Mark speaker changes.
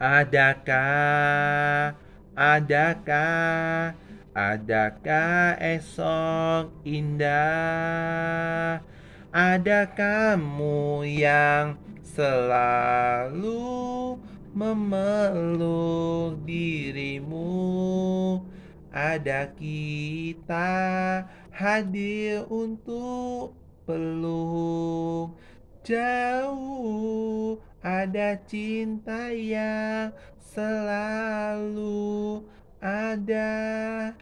Speaker 1: Adakah, adakah, adakah esok indah? Ada kamu yang selalu memeluk dirimu. Ada kita hadir untuk peluk jauh ada cinta yang selalu ada.